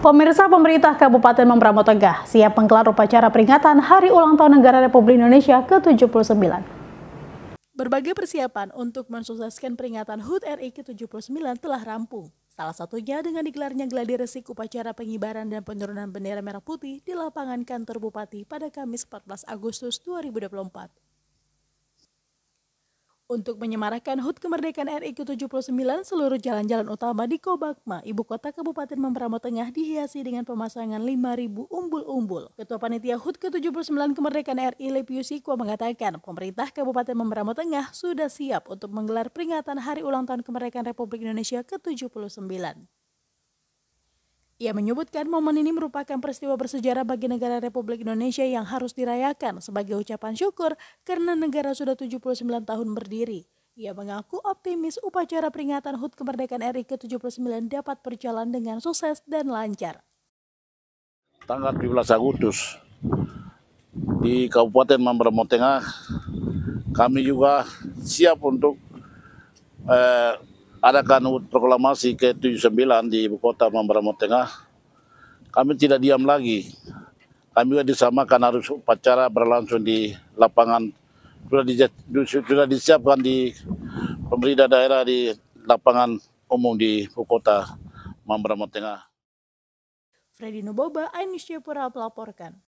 Pemirsa pemerintah Kabupaten Membramo Tegah siap menggelar upacara peringatan Hari Ulang Tahun Negara Republik Indonesia ke-79. Berbagai persiapan untuk mensukseskan peringatan HUT RI ke-79 telah rampung. Salah satunya dengan digelarnya geladi resik upacara pengibaran dan penurunan bendera merah putih di lapangan kantor bupati pada Kamis 14 Agustus 2024. Untuk menyemarakan HUT kemerdekaan RI ke-79, seluruh jalan-jalan utama di Kobakma, ibu kota Kabupaten Membramo Tengah dihiasi dengan pemasangan 5.000 umbul-umbul. Ketua Panitia HUT ke-79 kemerdekaan RI Lepius Iqwa, mengatakan, pemerintah Kabupaten Membramo Tengah sudah siap untuk menggelar peringatan Hari Ulang Tahun Kemerdekaan Republik Indonesia ke-79. Ia menyebutkan momen ini merupakan peristiwa bersejarah bagi negara Republik Indonesia yang harus dirayakan sebagai ucapan syukur karena negara sudah 79 tahun berdiri. Ia mengaku optimis upacara peringatan HUT kemerdekaan RI ke-79 dapat berjalan dengan sukses dan lancar. Tanggal 17 Agustus di Kabupaten Mambramo Tengah, kami juga siap untuk eh, adakan proklamasi ke-79 di ibu kota Mambaramo Tengah, kami tidak diam lagi. Kami juga disamakan harus upacara berlangsung di lapangan sudah, di, sudah disiapkan di pemerintah daerah di lapangan umum di ibu kota Mambaramo Tengah. Freddy Nuboba, Ainusia Pura melaporkan.